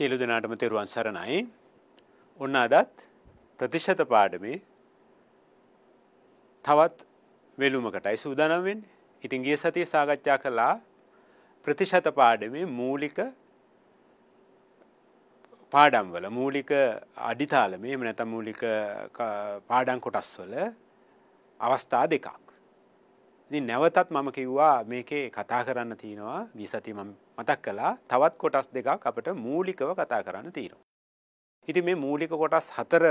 සියලු දෙනාටම තෙරුවන් සරණයි. ඔන්න අදත් ප්‍රතිශත පාඩමේ තවත් වෙළුමකටයි සූදානම්ෙන් ඉතින් ගිය සතිය සාකච්ඡා කළා ප්‍රතිශත පාඩමේ මූලික පාඩම්වල මූලික අඩිතාලමේ එම නැත මූලික පාඩම් කොටස්වල අවස්ථා දෙකක්. ඉතින් නැවතත් මම කිව්වා මේකේ කතා කරන්න තියෙනවා ගිසති මම මතක් කළා තවත් කොටස් දෙකක් අපිට මූලිකව කතා කරන්න තියෙනවා. ඉතින් මේ මූලික කොටස් හතර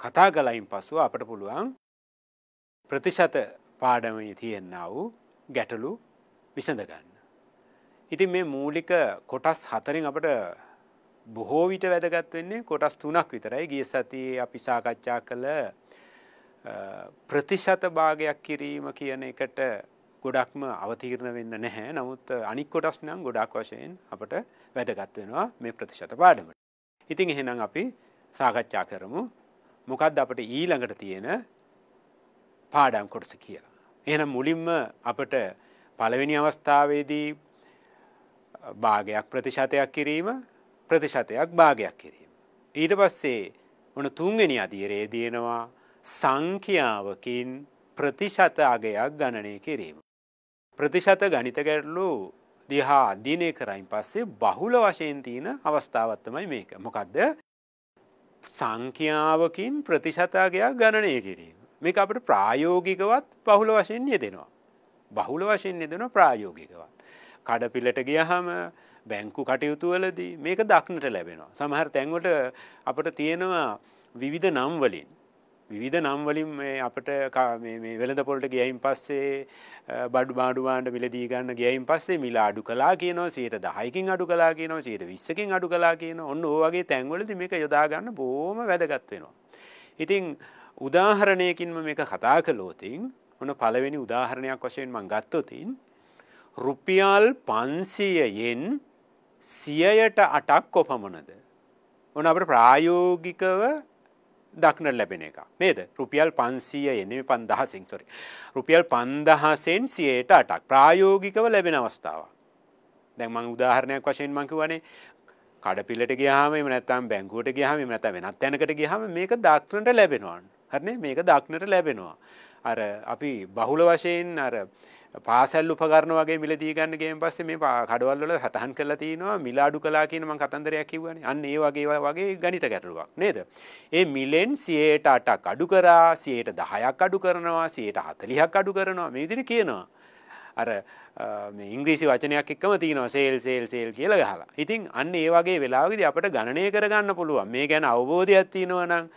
කතා කළයින් පසුව අපට පුළුවන් ප්‍රතිශත පාඩමේ තියෙනා වූ ගැටලු විසඳ ගන්න. ඉතින් මේ මූලික කොටස් හතරින් අපට බොහෝ විට වැදගත් වෙන්නේ කොටස් තුනක් විතරයි ගිය සතියේ අපි සාකච්ඡා කළ ප්‍රතිශත භාගයක් කිරීම කියන එකට ගොඩක්ම අවතීරණ වෙන්න නැහැ. නමුත් අනික් කොටස් නම් ගොඩක් වශයෙන් අපට වැදගත් වෙනවා මේ ප්‍රතිශත පාඩමට. ඉතින් එහෙනම් අපි සාකච්ඡා කරමු මොකද්ද අපිට ඊළඟට තියෙන පාඩම් කොටස කියලා. එහෙනම් මුලින්ම අපට පළවෙනි අවස්ථාවේදී භාගයක් ප්‍රතිශතයක් කිරීම ප්‍රතිශතයක් භාගයක් කිරීම. ඊට පස්සේ ඔන තුන්වෙනි අධීරයේ දිනනවා සංඛ්‍යාවකින් ප්‍රතිශත අගයක් ගණනය කිරීම. ප්‍රතිශත ගණිත ගැටලු දිහා අධ්‍යනය කරයින් පස්සේ බහුල වශයෙන් තියෙන අවස්ථාවත්තමයි මේක. මොකක්ද සංඛ්‍යාවකින් ප්‍රතිශතාගයක් ගණනය කිරීම. මේ අපට ප්‍රායෝගිකවත් බහුල වශයෙන් යෙදෙනවා. බහුල වශයෙන් යෙදෙන ප්‍රායෝගිකවත්. කඩපිලට ගියහම බැංකු කටයුතුවලදී මේක දක්නට ලැබෙනවා. සමහර තැන්වට අපට තියෙනවා විවිධ නම්වලින් විවිධ නම්වලින් අපට වෙළඳ පොලට ගියයින් පස්සේ බඩු බාඩුවාන්ට මිලදී ගන්න ගියයින් පස්සේ මිල අඩු කලා කියනවා සයට දහයිකින් අඩු කලා කියනවා සයට විස්සකින් අඩු කලා කියන ඔන්න ඕවගේ තැන්වලද මේක යොදාගන්න බෝම වැදගත්වෙනවා. ඉතිං උදාහරණයකින්ම මේක කතා කලෝතින් ඔන පළවෙනි උදාහරණයක් වශයෙන් මං ගත්තොතින් රුපියල් පන්සීයෙන් සියයට අටක් කොපමනද. ඔන අපට ප්‍රායෝගිකව දක්නට ලැබෙන එක නේද රුපියල් පන්සීය එනම පන්දහසිංසොරි රුපියල් පන්දහසෙන් සියයට අටක් ප්‍රායෝගිකව ලැබෙන අවස්ථාව දැන්මං උදාහරණයක් වශයෙන් මංකිවනේ කඩපිලට ගහම නැතම් බැංගුවට ගහම නැත වෙනත් තැනකට ගහම මේක දක්නට ලැබෙනවන් හරන මේක දක්නට ලැබෙනවා අර අපි බහුල වශයෙන් අර පාසැල් උපකරන වගේ මිලදී ගන්න ගේම් පස්සේ මේ කඩවල් වල සටහන් කරලා තිනවා මිල අඩු කළා කියන මං කතන්දරයක් කිව්වනේ. අන්න ඒ වගේ වගේ ගණිත ගැටලුවක් නේද? ඒ මිලෙන් 108ක් අඩු කරා 110ක් අඩු කරනවා 140ක් අඩු කරනවා මේ විදිහට කියනවා. අර ඉංග්‍රීසි වචනයක් එක්කම තියනවා සේල් සේල් සේල් කියල ගහලා ඉතින් අන්න ඒ වගේ වෙලාගෙද අපට ගණනය කරගන්න පුළුවන් මේ ගැන අවබෝධයක් තියෙනවනම්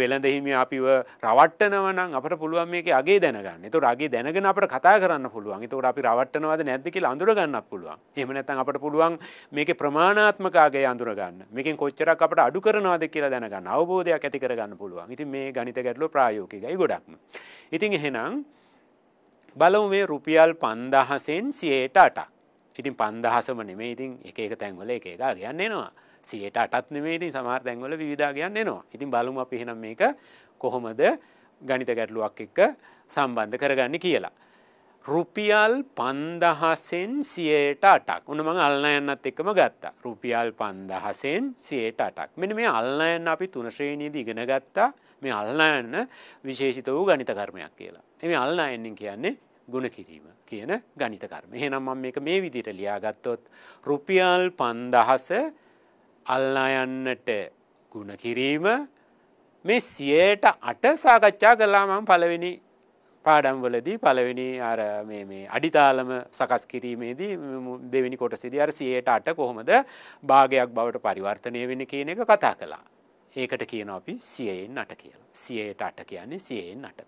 වෙළඳහිමි අපිව රවට්ටනවනම් අපට පුළුවන් මේක අගේ දැනගන්න තුර අගේ දැනගෙන අපට කතා කරන්න පුළුවන් තුර අපි රවට්ටනවද නැද්දකිල අඳුරගන්න පුළුවන් එම නැතන් අපට පුළුවන් මේක ප්‍රමාණාත්මකාගේ අඳුරගන්න මේකින් කොච්චරක් අපට අඩු කරනවාද කියලා දැනගන්න අවබෝධයක් ඇති කරගන්න පුළුවන් ඉතින් මේ ගනිත ගැටලු ප්‍රායෝකිකයි ගොඩක්ම ඉතින් එහෙනම් බලමු මේ රුපියල් පන්දහසෙන් සියයට අටක් ඉතින් පන්දහසම නෙමේ ඉතින් එක එක තැන්වල එක එක ගන්න එනවා සියයට අටත් නෙමේති සමහර තැන්වල විධාගයන් එනවා ඉතින් බලුම අපි හෙනම් මේක කොහොමද ගනිත ගැටලුවක් එක්ක සම්බන්ධ කරගන්න කියලා. රුපියල් පන්දහසෙන් සියයට අටක් උන මං අල්ලයන්නත් එක්කම ගත්තා රුපියල් පන්දහසෙන් සියයට අටක් මෙන මේ අල්ලයන්න අපි තුනශ්‍රේණීද ඉගෙන ගත්තා මේ අල්ලයන්න විශේෂිත වූ ගනිත කර්මයක් කියලා එම අල්ලායන්නේ කියන්නේ ගුණ කිරීම කියන ගනිත කර්ම එහෙනම් මම මේක මේ විදිට ලියාගත්තොත් රුපියල් පන්දහස අල්ලා යන්නට ගුණ කිරීම මේ සියයට අට සාකච්ඡා කළා මම පළවෙනි පාඩම්වලදී පළවෙනි අර මේ අඩිතාලම සකස් කිරීමේදී දෙවිනි කොට සිදි අර සියයට අට කොහොමද භාගයක් බවට පරිවර්තනය වෙන කියන එක කතා කළා. ඒකට කියන අපි සියයෙන් අට කියලා. සියයට අට කියන්නේ සියයෙන් අට.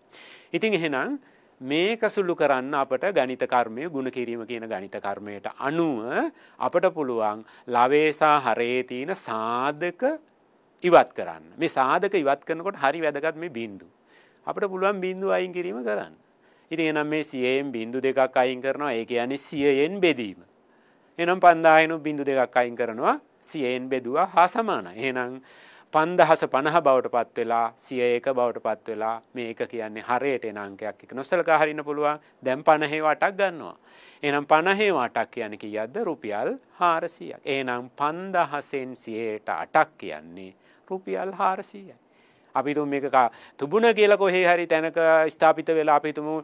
ඉතින් එහෙනම් මේක සුළු කරන්න අපට ගණිත කර්මය ගුණ කිරීම කියන ගණිත කර්මයට අනුව අපට පුළුවන් ලවේසා හරේ තියෙන සාධක ඉවත් කරන්න. මේ සාධක ඉවත් කරනකොට හරි වැදගත් මේ බින්දු. අපට පුළුවන් බින්දු අයින් කිරීම කරන්න. ඉතින් එනම් මේ සියයෙන් බින්දු දෙකක් අයින් කරනවා ඒ කියන්නේ සියයෙන් බෙදීම. එනම් 5000 බින්දු දෙකක් අයින් කරනවා සියයෙන් බෙදුවා හා සමානයි. එහෙනම් පන්දහස පණහ බවට පත් වෙලා සිය ඒක බවට පත් වෙලා මේක කියන්නේ හරයට එන අංකයක් එක නොසලකා හරින්න පුළුවන් දැන් 50 වටක් ගන්නවා. එහෙනම් 50 වටක් කියන්නේ කීයක්ද? රුපියල් 400ක්. එහෙනම් 5000න් 100ට 8ක් කියන්නේ රුපියල් 400යි. අපි තුමු මේක තුබුණ කියලා කොහේ හරි තැනක ස්ථාපිත වෙලා අපි තුමු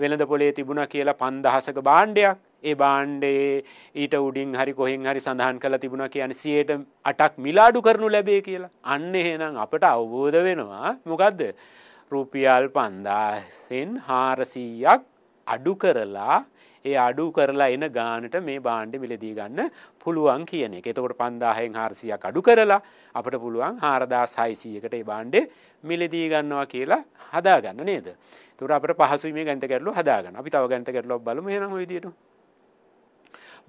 වෙළඳ පොලේ තිබුණා කියලා 5000ක භාණ්ඩයක් ඒ බාණ්ඩයේ ඊට උඩින් හරි කොහෙන් හරි සඳහන් කළ තිබුණ කියන සියයට අටක් මිලාඩු කරනු ලැබේ කියලා අන්න එහෙනම් අපට අවබෝධ වෙනවා මොකක්ද රුපියල් පන්දාසෙන් හාරසීයක් අඩු කරලා ඒ අඩු කරලා එන ගානට මේ බාණ්ඩ මිලදී ගන්න පුළුවන් කියන එක එතකොට පන්දාහෙන් හාරසියක් අඩු කරලා අපට පුළුවන් හාරදා සයිසීයකට ඒ බාණ්ඩ මිලදී ගන්නවා කියලා හදාගන්න නේද තුර අපට පහසු මේ ගැන්ත කරලු හදාගන්න අපි තව ගැන්ත කරලො බලම හෙන හොයිදියට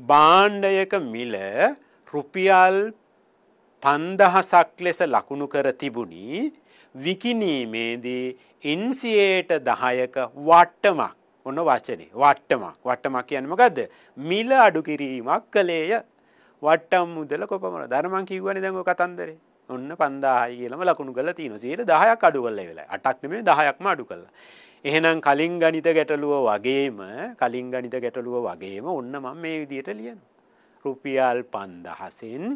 බාණ්ඩයක මිල රුපියල් පන්දහසක් ලෙස ලකුණු කර තිබුණි විකිනීමේදී ඉන්සියට දහයක වට්ටමක් ඔන්න වචනේ වට්ටමක් වට්ටමක් කියන්නම ගද මිල අඩු කිරීමක් කළේය වට්ටම් මුදල කොපමන ධර්මං කිව්වනි දැඟ කතන්දරේ ඔන්න පන්දාහයි කියලම ලකුණු කල තියන සේට දහයක් අඩු කල්ල වෙලා අටක්නමේ දහයක්ම අඩු කල්ලා එහෙනම් කලින් ගණිත ගැටලුව වගේම කලින් ගණිත ගැටලුව වගේම ඔන්න මම මේ විදියට ලියන. රුපියල් පන්දහසෙන්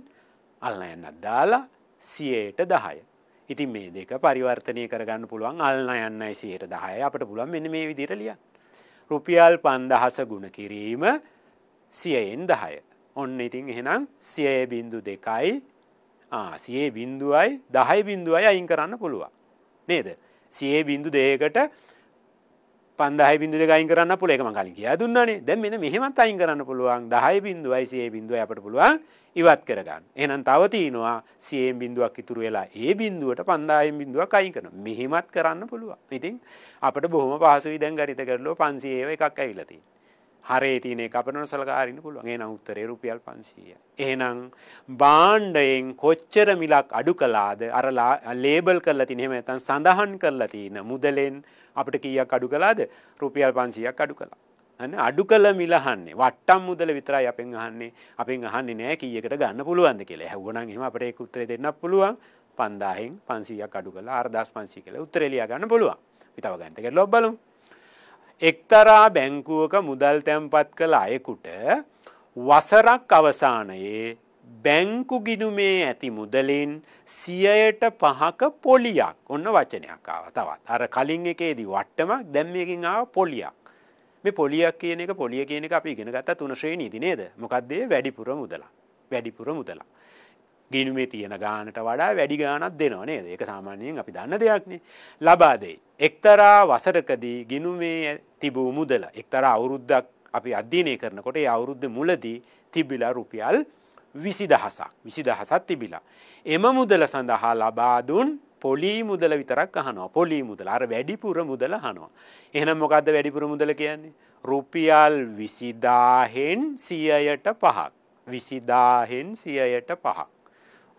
අල්ලයන්නත් දාලා සියයට දහය. ඉතින් මේ දෙක පරිවර්තනය කරගන්න පුළුවන් අල්න යන්නයි සියයට දහය අපට පුළුවන් මෙන මේ විදිර ලිය. රුපියල් පන්දහස ගුණ කිරීම සියයෙන් දහය. ඔන්න ඉතින් එහෙනම් සියය බින්දු දෙකයි සියේ බින්දුවයි දහයි බින්දුවයි අයින් කරන්න පුළුවන්. නේද. සියේ බින්දු දේකට පන්දහයි බිඳුව ගයින් කරන්න පුළ එකම කලින් කියා දුන්නනේ දැන් මෙන්න මෙහෙමත් අයින් කරන්න පුළුවන් 10 බිඳුවයි 100 බිඳුවයි අපට පුළුවන් ඉවත් කරගන්න. එහෙනම් තව තියෙනවා 100 බිඳුවක් ඉතුරු වෙලා ඒ බිඳුවට 5000 බිඳුවක් අයින් කරනවා. මෙහෙමත් කරන්න පුළුවන්. ඉතින් අපිට බොහොම පහසුයි දැන් ගණිත කරලා 500 එකක් ඇවිල්ලා තියෙනවා. හරේ තියන අපනො සල්කාරන්න පුළුවන් එනම් උත්තරේ රුපියල් පන්සීය. එහනම් බාණ්ඩයෙන් කොච්චර මිලක් අඩු කලාද අරලා ලේබල් කරලා තිනෙම ඇතන් සඳහන් කරලා තියෙන මුදලෙන් අපට කියක් අඩු කලාද රුපියල් පන්සියක් අඩු කලා. ඇන අඩු කළ මිලහන්නේ වට්ටම් මුදල විතරයි අපෙන් අහන්නේ අපෙන් අහන්නේ නෑ කියකට ගන්න පුළුවන්ද කියලා හැවුණන් එම අපට ඒක උත්තර දෙන්න පුළුවන් පන්දාහෙන් පන්සියක් අඩු කලා අර්දස් පන්සි කළ උත්තරෙලිය ගන්න පුළුවන් විතව ගන්තක ලොබ්බලමු එක්තරා බැංකුවක මුදල් තැන්පත් කළ අයෙකුට වසරක් අවසානයේ බැංකු ගිනුමේ ඇති මුදලින් සියයට පහක පොලියක් ඔන්න වචනයක් ආව තවත් අර කලින් එකේදී වට්ටමක් දැම්මකින් ආව පොලියක් මේ පොලියක් කියන එක පොලිය කියන එක අපි ඉගෙන ගත්තා තුනශ්‍රේ නීති නේද මොකක්දේ වැඩිපුර මුදලා වැඩිපුර මුදලා ගිනුමේ තියෙන ගානට වඩා වැඩි ගානක් දෙනවා නේද ඒක සාමාන්‍යයෙන් අපි දන්න දෙයක්නේ ලබා දෙයි. එක්තරා වසරකදී ගිනුමේ තිබූ මුදල එක්තර අවුරුද්දක් අපි අධ්‍යයනය කරනකොට ඒ අවුරුද්ධ මුලදී තිබිලා රුපියල් විසි දහසක් විසි දහසත් තිබිලා. එම මුදල සඳහා ලබාදුන් පොලී මුදල විතරක් අහනවා පොලී මුදල අර වැඩිපුර මුදල හනවා. එහනම් මොකක්ද වැඩිපුර මුදල කියන්නේ. රුපියල් විසිදාහෙන් සියයට පහක්. විසිදාහෙන් සියයට පහක්.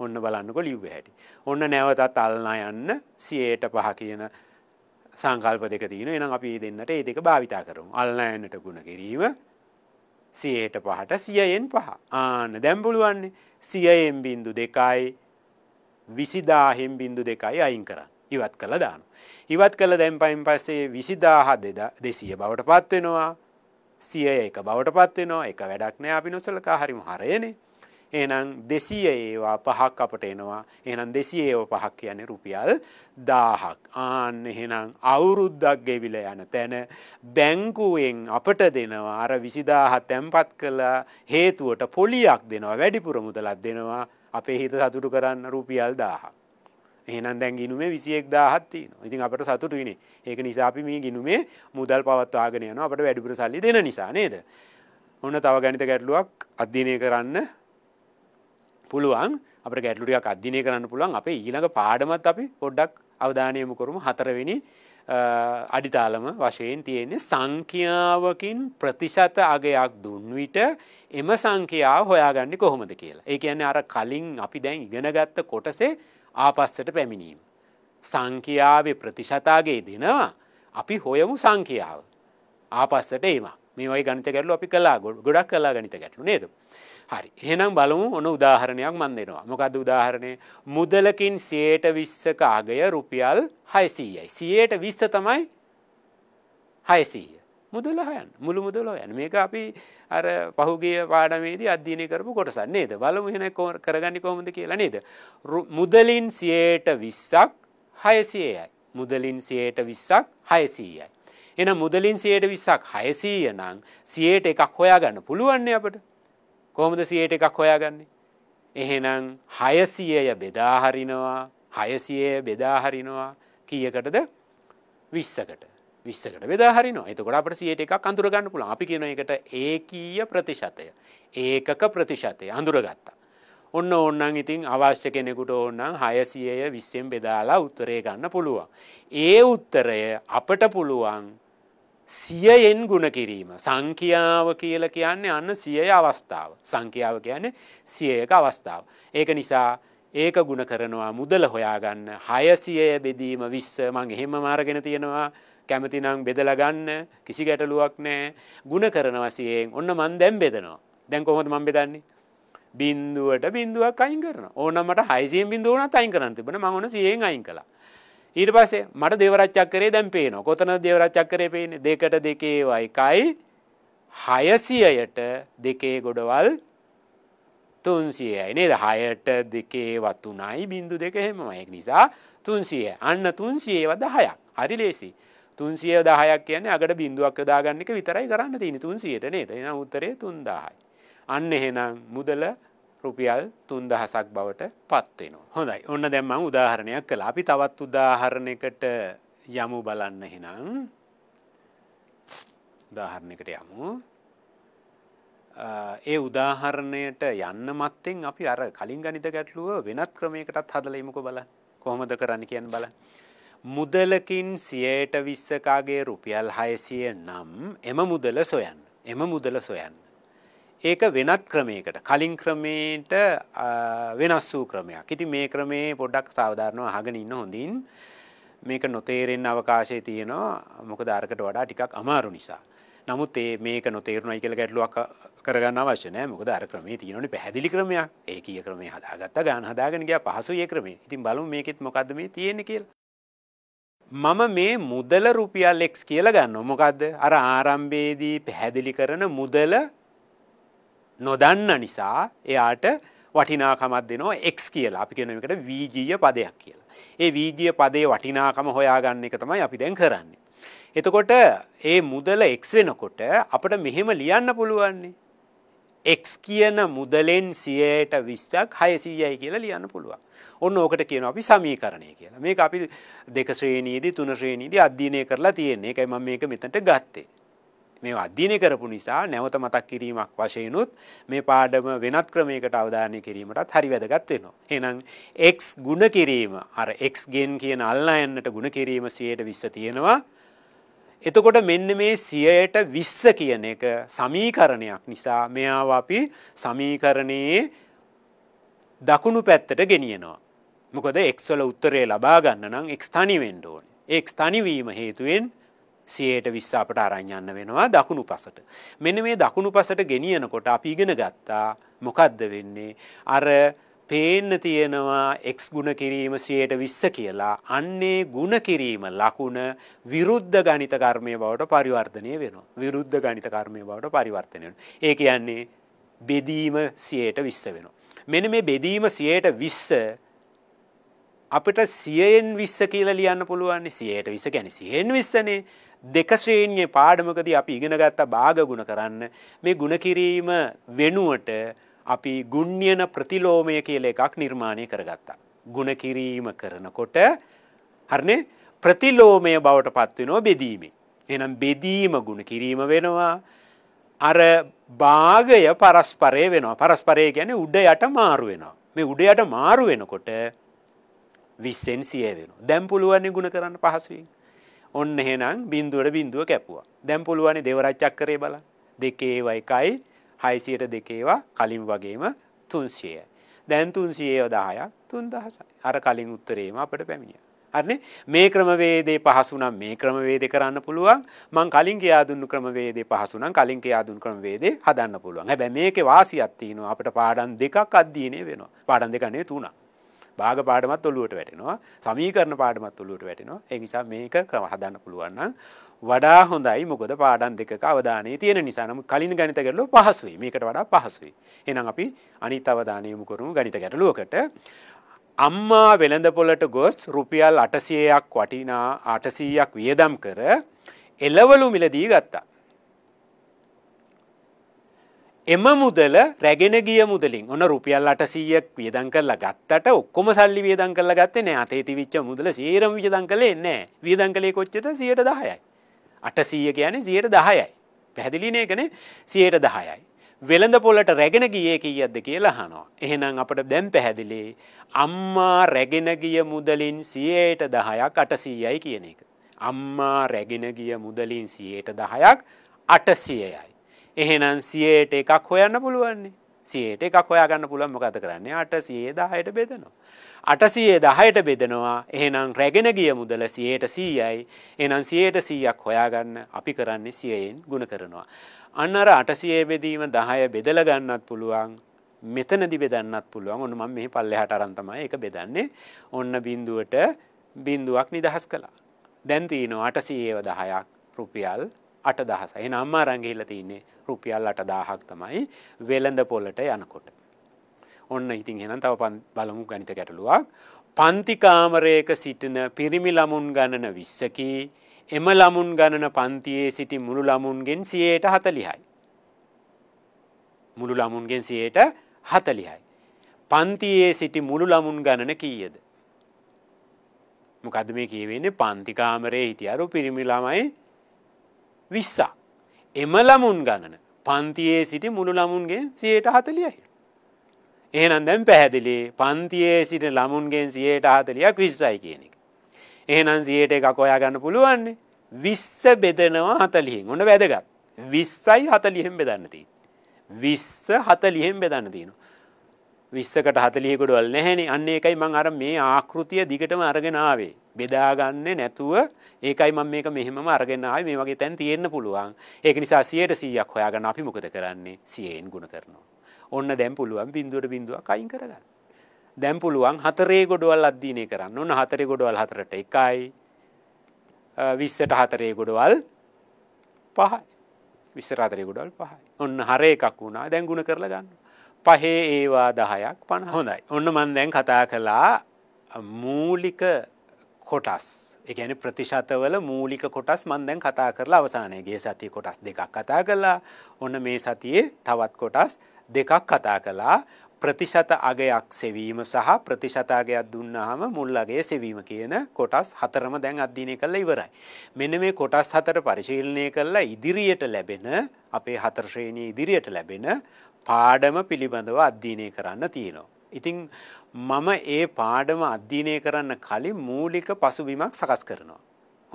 ඔන්න බලන්නකො ලිව්ව හැටි. ඔන්න නැවතත් අල්නා යන්න සියයට පහ කියන සංකල්ප දෙක තියෙන එනම් අපි දෙන්නට ඒ දෙක භාවිතා කරමු අල්ලෑන්නට ගුණ කිරීම සියයට පහට සියයෙන් පහ ආන දැම්පුළුවන්නේ සියයෙන් බින්දු දෙකයි විසිදාහෙම් බින්දු දෙකයි අයින් කරන්න ඉවත් කළ දානු. ඉවත් කළ දැම්පයින් පස්සේ විසිදාහ දෙසිය බවට පත්වෙනවා සිය එක බවට පත්වෙනවා එක වැඩක්නෑ අපි නොසලකා හරිම හරයනේ එහෙනම් 200 ඒවා පහක් අපට එනවා. එහෙනම් 200 ඒව පහක් කියන්නේ රුපියල් 1000ක්. ආන්න එහෙනම් අවුරුද්දක් ගෙවිලා යන තැන බැංකුවෙන් අපට දෙනවා අර 20000 තැම්පත් කළා හේතුවට පොලියක් දෙනවා. වැඩිපුර මුදලක් දෙනවා. අපේ හිත සතුටු කරන්න රුපියල් 1000ක්. එහෙනම් දැන් ගිනුමේ 21000ක් තියෙනවා. ඉතින් අපට සතුටු වෙන්නේ. ඒක නිසා අපි මේ ගිනුමේ මුදල් පවත්වාගෙන යනවා අපට වැඩිපුර සල්ලි දෙන නිසා නේද? ඔන්න තව ගණිත ගැටලුවක් අධ්‍යයනය කරන්න පුළුවන් අපට ගැටලුටියක් අධ්‍යනය කරන්න පුළුවන් අපේ ඊළඟ පාඩමත් අපි පොඩ්ඩක් අවධානයම කොරම හතරවෙනි අඩිතාලම වශයෙන් තියෙන්නේ සංඛ්‍යාවකින් ප්‍රතිශත අගයක් දුන්විට එම සංඛ්‍යාව හොයාගන්න කොහොමද කියලා. ඒ කියන්නේ අර කලින් අපි දැන් ඉගෙනගත්ත කොටසේ ආපස්සට පැමිණීම. සංඛ්‍යාවේ ප්‍රතිශතාගේ දෙනවා අපි හොයමු සංඛ්‍යාව. ආපස්සට ඒමක්. මේ වයි ගනිත ගැටලු අපි කලා ගොඩක් කලා ගනිත ගැටලු නේද. හරි එහෙනම් බලමු ඔන උදාහරණයක් මන් දෙෙනවා මොකද උදාහරණය මුදලකින් සයට විස්සක ආගය රුපියල් හයසීයයි. සියයට විස්ස තමයි හයසීය. මුදල හයන් මුළු මුදලෝ යන මේක අපි අර පහුගේ පාඩමේදී අධ්‍යනය කරපු කොටසන් නේද බලමු හෙන කරගනි කොමද කියලා නේද. මුදලින් සියයට විස්සක් හයසියයයි. මුදලින් සියයට විස්සක් හයසීයයි. එන මුදලින් සයට විස්සක් හයසීය නං සියයට එකක් හොයාගන්න පුළුවන්නේ අපට කොහොමද සියයට එකක් හොයාගන්නේ. එහෙනම් හයසියය බෙදාහරිනවා හයසිය බෙදාහරිනවා කියකටද විස්සකට විස්සකට බෙදාහරිනවා එතකොට අපට සියයට එකක් අඳුරගන්න පුළන් අපි කියන එකට ඒකීය ප්‍රතිශතය ඒකක ප්‍රතිශතය අඳුරගත්තා. ඔන්න ඔන්නන් ඉතින් අවශ්‍ය කෙනෙකුට ඕන්නම් හයසියය විස්සෙන් බෙදාලා උත්තරය ගන්න පුළුවන්. ඒ උත්තරය අපට පුළුවන් සියයෙන් ගුණ කිරීම සංඛ්‍යාව කියල කියන්නේ අන්න සියය අවස්ථාව සංඛ්‍යාව කියන්නේ සියයක අවස්ථාව. ඒක නිසා ඒක ගුණ කරනවා මුදල හොයාගන්න හයසිය බෙදීම විස්ස මං එහෙම මාරගෙන තියෙනවා කැමතිනම් බෙදලගන්න කිසි ගැටලුවක් නෑ ගුණ කරනවා සියෙන් ඔන්න මන් දැම් බෙදනවා දැන් කොහොද මං බෙදන්නේ බින්දුවට බින්දුවක් අයින් කරන ඕනමට හයිසියෙන් බින්දුවන අයින් කරන්න තිබන මං ඕන සියෙන් අයින් කලා ඊට පස්සේ මට දෙවරච්චක්කරේ දැම් පේනවා කොතන දෙවරච්චක්කරය පේන දෙකට දෙකේවා එකයි හයසියයට දෙකේ ගොඩවල් තුන්සියයි නේද හයට දෙකේ වතුනයි බින්දු දෙක හෙමමයෙක් නිසා තුන්සිය අන්න තුන්සියේවද හයක් හරි ලේසි තුන්සිය දහයක් කියන්නේ අකට බින්දුවක් යොදාගන්න එක විතරයි කරන්න තියෙන තුන්සියට නේද එනම් උත්තරේ තුන්දාහයි අන්න එහෙනම් මුදල රුපියල් තුන්දහසක් බවට පත්වෙනවා. හොඳයි ඔන්න දැම්ම උදාහරණයක් කළ අපි තවත් උදාහරණයකට යමු බලන්න හිනම් උදාහරණයකට යමු. ඒ උදාහරණයට යන්න මත්තෙන් අපි අර කලින් ගනිත ගැටලුව වෙනත් ක්‍රමයකටත් හදලීමක බල කොහොමද කරන්න කියන්න බල. මුදලකින් සියයට විස්සකාගේ රුපියල් හයසිය නම් එම මුදල සොයන් එම මුදල සොයන්න. ඒක වෙනත් ක්‍රමයකට කලින් ක්‍රමයට වෙනස් වූ ක්‍රමයක්. ඉතින් මේ ක්‍රමේ පොඩ්ඩක් සාවධාරණව අහගෙන ඉන්න හොඳින්. මේක නොතේරෙන්න අවකාශය තියෙනවා. මොකද අරකට වඩා ටිකක් අමාරු නිසා. නමුත් ඒ මේක නොතේරුණයි කියලා ගැටලුවක් කරගන්න අවශ්‍ය නැහැ. මොකද අර ක්‍රමේ තියෙනෝනේ පැහැදිලි ක්‍රමයක්. ඒකීය ක්‍රමේ හදාගත්තා ගන්න හදාගෙන ගියා පහසුයි ඒ ක්‍රමේ. ඉතින් බලමු මේකෙත් මොකද්ද මේ තියෙන්නේ කියලා. මම මේ මුදල රුපියල් x කියලා ගන්නවා. මොකද්ද? අර ආරම්භයේදී පැහැදිලි කරන මුදල නොදන්න නිසා එයාට වටිනාකමත් දෙනවා එක් කියලා අපි කෙනකට වීජීය පදයක් කියලා. ඒ වීජීය පදේ වටිනාකම හොයාගන්න එක තමයි අපි දැන් කරන්නේ. එතකොට ඒ මුදල එක් වෙනකොට අපට මෙහෙම ලියන්න පුළුවන්නේ. එක් කියන මුදලෙන් සියයට විස්සක් හයසීයයි කියලා ලියන්න පුළුවන්. ඔන්න ඕකට කියන අපි සමීකරණය කියලා. මේක අපි දෙක ශ්‍රේණීදී තුන ශ්‍රේණීදී අධ්‍යයනය කරලා තියෙන්නේ. ඒකයි මම මේක මෙතනට ගත්තේ. මේ අධ්‍යයනය කරපු නිසා නැවත මතක් කිරීමක් වශයෙන්ුත් මේ පාඩම වෙනත් ක්‍රමයකට අවධානය කිරීමටත් හරි වැදගත් වෙනවා. එහෙනම් x ಗುಣ කිරීම අර x ගෙන් කියන අල්ලායන්නට ಗುಣ කිරීම 120 තියෙනවා. එතකොට මෙන්න මේ 120 කියන එක සමීකරණයක් නිසා මෙයාව අපි සමීකරණයේ දකුණු පැත්තට ගෙනියනවා. මොකද x වල උත්තරය ලබා ගන්න නම් x තනි වෙන්න ඕනේ. x තනි වීම හේතුවෙන් සියයට විස්ස අපට අරංයන්න වෙනවා දකුණු පසට. මෙන මේ දකුණු පසට ගෙනියනකොට අපි ඉගෙන ගත්තා මොකක්ද වෙන්නේ. අර පේන්න තියෙනවා එක් ගුණ කිරීම සියයට විස්ස කියලා අන්නේ ගුණ කිරීම ලකුණ විරුද්ධ ගණිත කර්මය බවට පරිවර්තනය වෙනවා. විරුද්ධ ගණිත කර්මය බවට පරිවර්තනය වෙන. ඒ කියන්නේ බෙදීම සියයට විස්ස වෙනවා. මෙන මේ බෙදීම සියයට විස්ස අපිට සියෙන් විස්ස කියලා ලියන්න පුළුවන් සියයට විස ගැන සියෙන් විස්සනේ දෙකශ්‍රේණ්‍ය පාඩමකදී අපි ඉගෙනගත්ත භාගගුණ කරන්න මේ ගුණකිරීම වෙනුවට අපි ගුණ්්‍යන ප්‍රතිලෝමය කියල එකක් නිර්මාණය කරගත්තා. ගුණකිරීම කරනකොට හරනේ ප්‍රතිලෝමය බවට පත්වෙනවා බෙදීමේ. එනම් බෙදීම ගුණ කිරීම වෙනවා අර භාගය පරස්පරය වෙනවා පරස්පරය ගැන උඩ යට මාරු වෙනවා මේ උඩ යට මාරු වෙනකොට විස්සෙන් සිය වෙන දැම් පුළුවන්නේ ගුණ කරන්න පහසුවෙන් ඔන්න එහෙනම් බින්දුවට බින්දුව කැපුවා. දැන් පුළුවනි දෙවරත් චක්‍රය බලන්න. දෙකේ ඒවා එකයි 600ට දෙකේවා කලින් වගේම 300යි. දැන් 300 10ක් 3000යි. අර කලින් උත්තරේම අපිට පැමිණියා. හරිනේ මේ ක්‍රමවේදේ පහසු නම් මේ ක්‍රමවේදේ කරන්න පුළුවන් මං කලින් කියා දුන්නු ක්‍රමවේදේ පහසු නම් කලින් කියා දුන්නු ක්‍රමවේදේ හදන්න පුළුවන් හැබැයි මේකේ වාසියක් තියෙනවා අපිට පාඩම් දෙකක් අධ්‍යයනය වෙනවා පාඩම් දෙක නෙවෙයි තුනක් භාග පාඩමත් ඔලුවට වැටෙනවා සමීකරණ පාඩමත් ඔලුවට වැටෙනවා ඒ නිසා මේක හදන්න පුළුවන් නම් වඩා හොඳයි මොකද පාඩම් දෙකක අවධානය තියෙන නිසා නම් කලින් ගණිත ගැටලුව පහසුයි මේකට වඩා පහසුයි එහෙනම් අපි අනිත් අවධානය යොමු කරමු ගණිත ගැටලුවකට අම්මා වෙළඳ පොළට ගොස් රුපියල් 800ක් වටිනා 800ක් වියදම් කර එළවලු මිලදී ගත්තා එම මුදල රැගෙන ගිය මුදලින් ඔන්න රුපියල් අටසීයක් වියදං කරලා ගත්තට ඔක්කොම සල්ලි වියදං කරලා ගත්තේ නෑ අතේ තිවිච්ච මුදල සේරම වියදං කළේ නෑ වියදං කළේ කොච්චද 110යි 800 කියන්නේ 110යි පැහැදිලි නේකනේ 110යි වෙළඳ පොලට රැගෙන ගියේ කීයක්ද කියලා අහනවා එහෙනම් අපට දැන් පැහැදිලි අම්මා රැගෙන ගිය මුදලින් 110ක් 800යි කියන එක අම්මා රැගෙන ගිය මුදලින් 110ක් 800යි එහෙනම් සියයට එකක් හොයන්න පුළුවන්නේ සියයට එකක් හොයාගන්න පුළුවන් මොකද කරන්නේ අට සියයේ දහයට බෙදනවා. අටසියේ දහයට බෙදනවා එහෙනම් රැගෙන ගිය මුදල සියයට සීයයි එනම් සියයට සීයක් හොයාගන්න අපි කරන්නේ සියයෙන් ගුණ කරනවා. අන්න අර අටසියේ බෙදීම දහය බෙදලගන්නත් පුළුවන් මෙතනදි බෙදන්නත් පුළුවන් ඔන්න මම මෙහි පල්ලෙහාට අරන් තමයි ඒක බෙදන්නේ. ඔන්න බිඳුවට බිඳුවක් නිදහස් කළා. දැන් තියෙනවා 800ව 10ක් රුපියල් අට දහස එන අම්මා රංගහිල තියන්නේ රුපියල් අට දාහක් තමයි වෙළඳ පොල්ලට යනකොට. ඔන්න ඉතින් හෙනම් තව බලමු ගනිත ගැටලුවක්. පන්තිකාමරයක සිටින පිරිමි ළමුන් ගණන විස්සකි එම ළමුන් ගණන පන්තියේ සිටි මුළු ළමුන්ගෙන් සියයට හතලිහයි. මුළු ළමුන්ගෙන් සියයට හතලිහයි. පන්තියේ සිටි මුළු ළමුන් ගණන කීයද. මොකද මේ කියවෙන්නේ පන්තිකාමරේ හිටියරු පිරිමිලාමයි විස්සා. එම ළමුන් ගණන පන්තියේ සිටි මුළු ළමුන්ගේ සියයට හතලියයි. එහනම් දැම් පැහැදිලි පන්තියේ සිට ළමුන්ගෙන් සියයට හතලියක් විස්සයි කියන එක. එහනම් සියයට එකක් ඔයා ගන්න පුළුවන්නේ විස්ස බෙදනවා හතලියෙන් ඔන්න වැදගත් විස්සයි හතලිහෙම් බෙදන්නති. විස්ස හතලිහෙම් බෙදන්න තියෙන. විස්සකට හතලියෙකුඩුවල් නැහැනි අන්න එකයි මං අර මේ ආකෘතිය දිගටම අරගෙනාවේ. බෙදාගන්නේ නැතුව ඒකයි මම මේක මෙහෙමම අරගෙන ආවේ මේ වගේ තැන් තියෙන්න පුළුවන්. ඒක නිසා 100%ක් හොයාගන්න අපි මොකද කරන්නේ? 100ෙන් ගුණ කරනවා. ඔන්න දැන් පුළුවන් බිඳුවට බිඳුවක් අයින් කරගන්න. දැන් පුළුවන් හතරේ ගොඩවල් අධ්‍යයනය කරන්න. ඔන්න හතරේ ගොඩවල් හතරට එකයි 20ට හතරේ ගොඩවල් පහයි. 20ට හතරේ ගොඩවල් පහයි. ඔන්න හර එකක් වුණා. දැන් ගුණ කරලා ගන්න. පහේ ඒවා 10ක් 50 හොඳයි. ඔන්න මම දැන් කතා කළා මූලික කොටස් එකන ප්‍රතිශතවල මූලික කොටස් මන්දැන් කතා කරලා අවසානයගේ සති කොටස් දෙකක් කතා කලා ඔන්න මේ සතියේ තවත් කොටස් දෙකක් කතා කලා ප්‍රතිශත අගයක් සෙවීම සහ ප්‍රතිශතාගයක් දුන්නාම මුල්ලගේ සෙවීම කියන කොටස් හතරම දැන් අධ්‍යනය කළ ඉවරයි. මෙන මේ කොටස් හතර පරිශීලනය කරලා ඉදිරියට ලැබෙන අපේ හතර්ශ්‍රේණී ඉදිරියට ලැබෙන පාඩම පිළිබඳව අධ්‍යනය කරන්න තියෙනවා. ඉතින් මම ඒ පාඩම අධ්‍යයනය කරන්න කලින් මූලික පසුබිමක් සකස් කරනවා.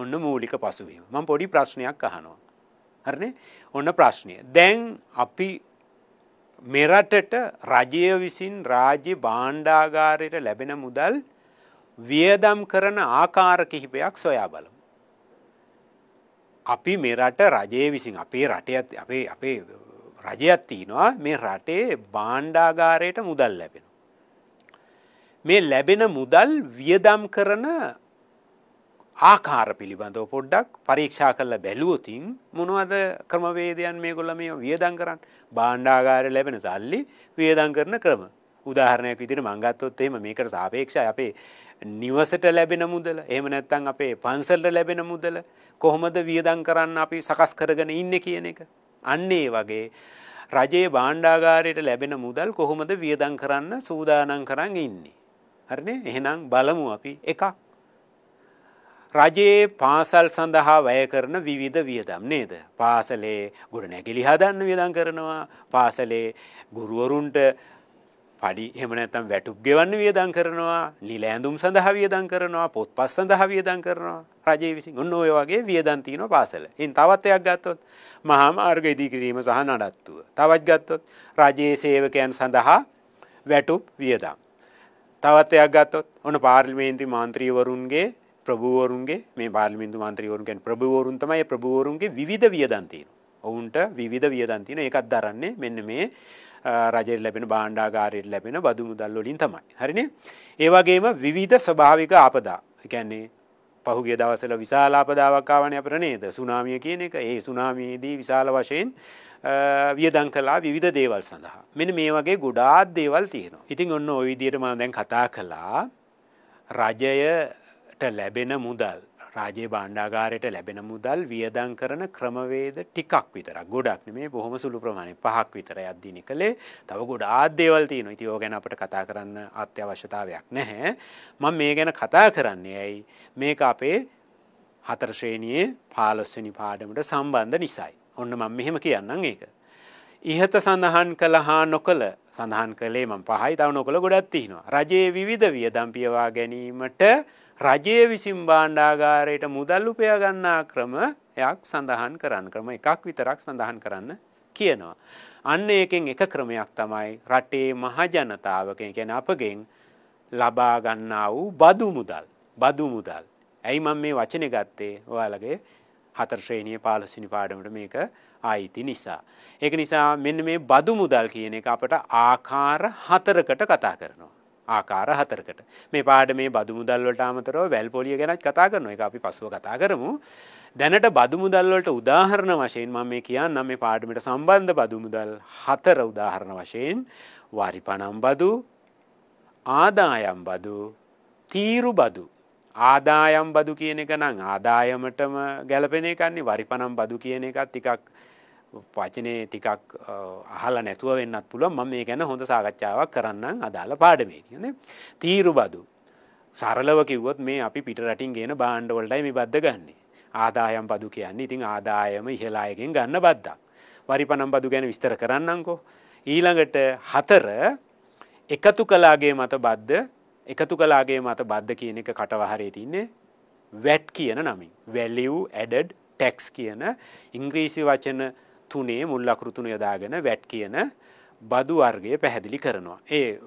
ඔන්න මූලික පසුවීම. මම පොඩි ප්‍රශ්නයක් අහනවා. හරිනේ? ඔන්න ප්‍රශ්නය. දැන් අපි මෙරටට රජය විසින් රාජ්‍ය භාණ්ඩාගාරයට ලැබෙන මුදල් වියදම් කරන ආකාර කිහිපයක් සොයා බලමු. අපි මෙරට රජය විසින් අපේ රටයත් අපේ අපේ රජයත් තියනවා මේ රටේ බාණ්ඩාගාරයට මුදල් ලැබෙන. මේ ලැබෙන මුදල් වියදම් කරන ආකාර පිළිබඳව පොඩ්ඩක් පරීක්ෂා කරලා බැලුවොතින් මොනවද ක්‍රමවේදයන් මේ ගොල්ල මේ වියදං කරන්න බාණ්ඩාගාරය ලැබෙන සල්ලි වියදං කරන ක්‍රම උදාහරණයක් විදිර මංගත්තොත් එම මේකට සාපේක්ෂ අපේ නිවසට ලැබෙන මුදල එහම නැත්තං අපේ පන්සල්ට ලැබෙන මුදල කොහොමද වියදං කරන්න අපි සකස් කරගෙන ඉන්න කියන එක. අන්නේ වගේ රජයේ බාණ්ඩාගාරයට ලැබෙන මුදල් කොහොමද වියදං කරන්න සූදානං කරන්න ඉන්නේ. හරිනේ එහෙනම් බලමු අපි එකක් රජයේ පාසල් සඳහා වැය කරන විවිධ වියදම් නේද පාසලේ ගොඩ නැගිලි හදන්න වියදම් කරනවා පාසලේ ගුරුවරුන්ට පඩි එහෙම නැත්නම් වැටුප් ගෙවන්න වියදම් කරනවා නිල ඇඳුම් සඳහා වියදම් කරනවා පොත්පත් සඳහා වියදම් කරනවා රජයේ විසින් ඔන්න ඔය වගේ වියදම් තියෙනවා පාසල. ඉන් තවත් එකක් ගත්තොත් මහා මාර්ග ඉදිකිරීම සහ නඩත්තුව. තවත් ගත්තොත් රජයේ සේවකයන් සඳහා වැටුප් වියදම්. තවත් එයක් ගත්තොත් ඕන පාර්ලිමේන්ති මාන්ත්‍රීවරුන්ගේ ප්‍රභූවරුන්ගේ මේ පාර්ලිමින්තු මාන්ත්‍රීවරුන්ගෙන් ප්‍රභූවරුන් තමයි ප්‍රභූවරුන්ගේ විවිධ වියදම් තියෙනවා. ඔවුන්ට විවිධ වියදම් තියෙනවා. ඒකත් දරන්නේ මෙන්න මේ රජයට ලැබෙන භාණ්ඩාගාරයට ලැබෙන බදු මුදල් වලින් තමයි. හරිනේ? ඒ වගේම විවිධ ස්වභාවික ආපදා. ඒ කියන්නේ පහුගිය දවසල විශාල ආපදාවක් ආවනේ අපර නේද? සුනාමිය කියන එක. ඒ සුනාමියේදී විශාල වශයෙන් වියදං කලා විධ දේවල් සඳහා. මෙන මේ වගේ ගොඩාත් දේවල් තියෙනවා. ඉතින් ඔන්න ඔවිදියට ම දැන් කතා කළා රජයට ලැබෙන මුදල්. රාජයේ බණ්ඩාගාරයට ලැබෙන මුදල් වියදං කරන ක්‍රමවේද ටිකක් විතර ගොඩක් මේ බොහොම සුළු ප්‍රමාණය පහක් විතර අද්දින කළේ තව ගොඩ ආදේවල් තියෙන ඉතියෝ ගැන අපට කතා කරන්න අත්‍යවශ්‍යතාවයක් නැහැ. මං මේ ගැන කතා කරන්නේ ඇයි මේක අපේ හතරශ්‍රේණයේ පාලොස්වනි පාඩමට සම්බන්ධ නිසයි. ඔන්න මම මෙහෙම කියන්නම් ඒක. ඉහත සඳහන් කළ හා නොකළ සඳහන් කළේ මම පහයි තව නොකළ ගොඩක් තියෙනවා. රජයේ විවිධ වියදම් පියවා ගැනීමට රජයේ විසින් භාණ්ඩාගාරයට මුදල් උපයා ගන්නා ක්‍රමයක් සඳහන් කරන්න ක්‍රම එකක් විතරක් සඳහන් කරන්න කියනවා. අන්න ඒකෙන් එක ක්‍රමයක් තමයි රටේ මහජනතාවකෙන් කියන අපගෙන් ලබා ගන්නා වූ බදු මුදල් බදු මුදල්. ඇයි මම මේ වචනේ ගත්තේ ඔයාලගේ හතර්ශ්‍රේණිය පාලසිනි පාඩමට මේක අයිති නිසා. ඒක නිසා මෙන්න මේ බදු මුදල් කියන එක අපට ආකාර හතරකට කතා කරනවා. ආකාර හතරකට මේ පාඩ මේ බදු මුදල්වලට අමතරව වැල් පොලිය ගැනත් කතා කරන එක අපි පසුව කතා කරමු. දැනට බදු මුදල්වලට උදාහරණ වශයෙන් මම මේ කියන්න මේ පාඩමිට සම්බන්ධ බදු මුදල් හතර උදාහරණ වශයෙන් වරිපනම් බදු ආදායම් බදු තීරු බදු ආදායම් බදු කියන එක නම් ආදායමටම ගැලපෙන එකන්නේ වරිපනම් බදු කියන එකත් ටිකක් වචනේ ටිකක් අහල නැතුව වෙන්නත් පුළුවන් මම මේ ගැන හොඳ සාකච්ඡාවක් කරන්න අදාළ පාඩමේදී නේ තීරු බදු සරලව කිව්වොත් මේ අපි පිට රටින් ගේන බාණ්ඩ වලටයි මේ බද්ද ගන්න ආදායම් බදු කියන්නේ ඉතින් ආදායම ඉහලායකින් ගන්න බද්දක් වරිපනම් බදු ගැන විස්තර කරන්නම්කෝ ඊළඟට හතර එකතු කලාගේ මත බද්ද එකතු කලාගේ මත බද්ධ කියන එක කටවහරේ තින්නේ වැට් කියන නමින් වැලිව් ඇඩඩ් ටැක්ස් කියන ඉංග්‍රීසි වචන තුනේ මුල්ලකරු තුන යොදාගෙන වැට් කියන බදු වර්ගය පැහැදිලි කරනවා. ඒ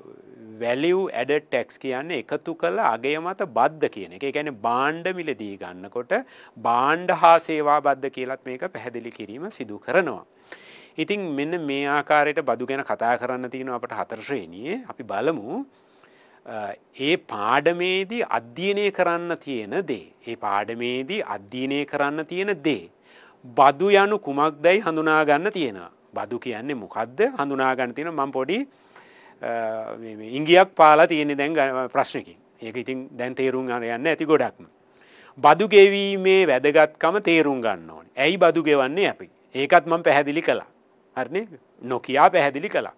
වැලිව් ඇඩ ටැක්ස් කියන්නේ එකතු කළ අගය මත බද්ධ කියන එක ගැන බාණ්ඩ මිලදී ගන්නකොට බාණ්ඩ හා සේවා බද්ධ කියලත් මේක පැහැදිලි කිරීම සිදු කරනවා. ඉතින් මෙන්න මේ ආකාරයට බදු ගැන කතා කරන්න තියෙන අපට හතරශ්‍රේණයේ අපි බලමු ඒ පාඩමේදී අධ්‍යයනය කරන්න තියෙන දේ. ඒ පාඩමේදී අධ්‍යයනය කරන්න තියෙන දේ. බදු යනු කුමක් දැයි හඳුනාගන්න තියෙනවා. බදු කියන්නේ මොකක්ද හඳුනාගන්න තියෙන මං පොඩි ඉංගියක් පාලා තියෙන දැන් ප්‍රශ්නකින් ඒක ඉතින් දැන් තේරුම් අර යන්න ඇති ගොඩක්ම. බදු ගෙවීමේ වැදගත්කම තේරුම් ගන්න ඕන. ඇයි බදු ගෙවන්නේ අපි. ඒකත් මං පැහැදිලි කලා. හරන නොකයා පැහැදිලි කලා.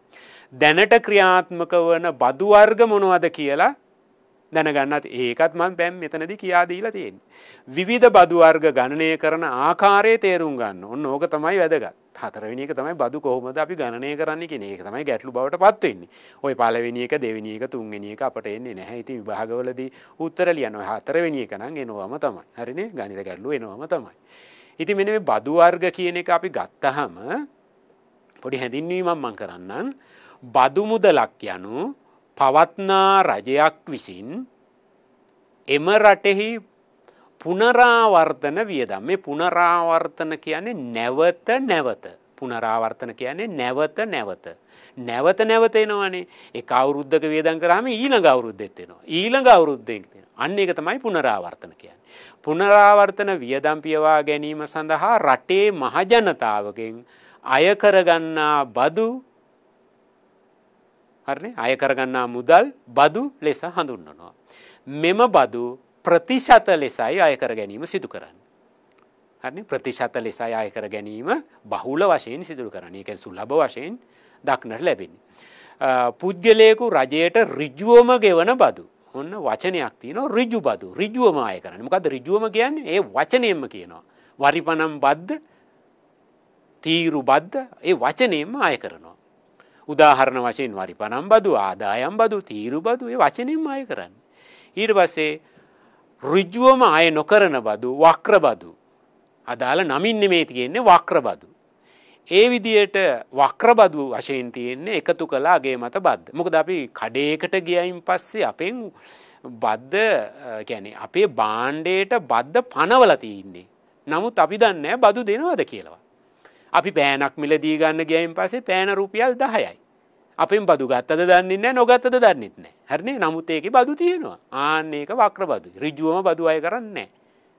දැනට ක්‍රියාත්මක වන බදු වර්ග මොනවද කියලා දැනගන්නත් ඒකත් මන් පැම් මෙතනදි කියාදීලා තියෙන්. විවිධ බදුවර්ග ගණනය කරන ආකාරය තේරුම් ගන්න ඔන්න ඕක තමයි වැදගත් හතරවිනික තමයි බදු කොහොමද අපි ගණනය කරන්න කෙන ඒක තමයි ගැටලු බවට පත්වවෙන්නේ ඔය පලවෙනික දෙවිනික තුන්ගෙනියක අපට එන්නේ නැහැ ඉති විභාගවලදී උත්තර ලියන හතරවෙනික නම් එනවාම තමයි හරිනේ ගනිත ගැටලු එනවාම තමයි. ඉති මෙන බදුවර්ග කියන එක අපි ගත්තහම පොඩි හැඳින්වීමම් මං කරන්නන් බදුමුදලක් යනු පවත්නා රජයක් විසින් එම රටෙහි පුනරාවර්තන වියදම් මේ පුනරාවර්තන කියන්නේ නැවත නැවත පුනරාවර්තන කියන්නේ නැවත නැවත. නැවත නැවත එනවනේ එක අවුරුද්දක වියදම් කරාම ඊළඟ අවුරුද්දෙත් එනවා. ඊළඟ අවුරුද්දෙත් එනවා. අන්න ඒක තමයි පුනරාවර්තන කියන්නේ. පුනරාවර්තන වියදම් පියවා ගැනීම සඳහා රටේ මහජනතාවගෙන් අය කරගන්නා බදු හරනේ අය කරගන්නා මුදල් බදු ලෙස හඳුන්වනවා. මෙම බදු ප්‍රතිශත ලෙසයි අයකර ගැනීම සිදු කරන්න. හරි ප්‍රතිශත ලෙසයි අයකර ගැනීම බහුල වශයෙන් සිදුරු කරන එක සුලබ වශයෙන් දක්නට ලැබෙන. පුද්ගලයකු රජයට රිජුවම ගෙවන බදු ඔන්න වචනයක් තියන රිජු බදු රිජුවම අය කරන මොකද රිජුවම කියන්නේ ඒ වචනයෙන්ම කියනවා. වරිපනම් බද්ධ තීරු බද්ධ ඒ වචනයෙන්ම අය කරනවා. උදාහරණ වශයෙන් වරි පනම් බදු ආදායම් බදු තීරු බදු ඒ වචනින් අය කරන්න. ඊට පස්සේ රුජ්ජුවම අය නොකරන බදු වක්‍ර බදු. අදාළ නමින් නෙමේ තියෙන්නේ වක්‍ර බදු. ඒ විදියට වක්‍රබදු වශයෙන් තියෙන්නේ එකතු කලාගේ මත බද්ධ. මොකද අපි කඩේකට ගියයින් පස්සේ අපෙන් බද්ධ ගැන අපේ බාණ්ඩයට බද්ධ පනවල තියන්නේ. නමුත් අපි දන්න බදු දෙනවද කියලවා. අපි පෑනක් මිලදී ගන්න ගියයින් පසේ පෑන රුපියල් දහයයි. අපෙන් බදු ගත්තද දන්නන්න නොගත්තද දන්නෙත් නෑ හරනේ නමුත් ඒක බදු තියෙනවා ආන්න ඒක වක්‍ර බදු රිජුවම බදු අය කරන්නේ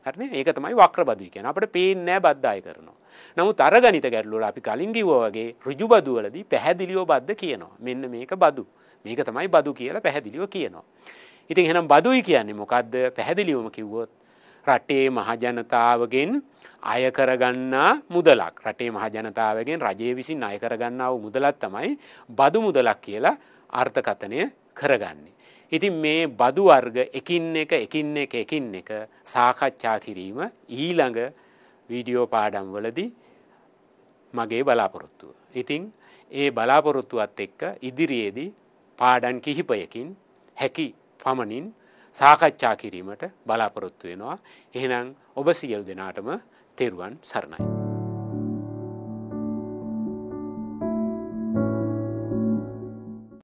හරන ඒක තමයි වක්‍ර බදු කියන අපට පේනෑ බද්ධය කරනවා. නමුත් අරගනිත ගැටලුල අපි කලින් ගිවෝගේ රුජු බදුවලදී පැහැදිලියෝ බද්ධ කියනවා මෙන්න මේක බදු මේක තමයි බදු කියලා පැහැදිලිව කියනවා. ඉතින් හෙනම් බදුයි කියන්නේ මොකක්ද පැහැදිලිවම කිව්වොත් රටේ මහජනතාවගෙන් අයකරගන්නා මුදලක් රටේ මහජනතාවගෙන් රජය විසින් අයකරගන්නාව මුදලත් තමයි බදු මුදලක් කියලා අර්ථකථනය කරගන්නේ. ඉතින් මේ බදු වර්ග එකින් එක එකින් එක එකින් එක සාකච්ඡා කිරීම ඊළඟ වීඩියෝ පාඩම් වලදී මගේ බලාපොරොත්තුව. ඉතිං ඒ බලාපොරොත්තුවත් එක්ක ඉදිරියේදී පාඩන් කිහිපයකින් හැකි පමණින් සාකච්ඡා කිරීමට බලාපොරොත්තු වෙනවා. එහෙනම් ඔබ සියලු දෙනාටම තෙරුවන් සරණයි.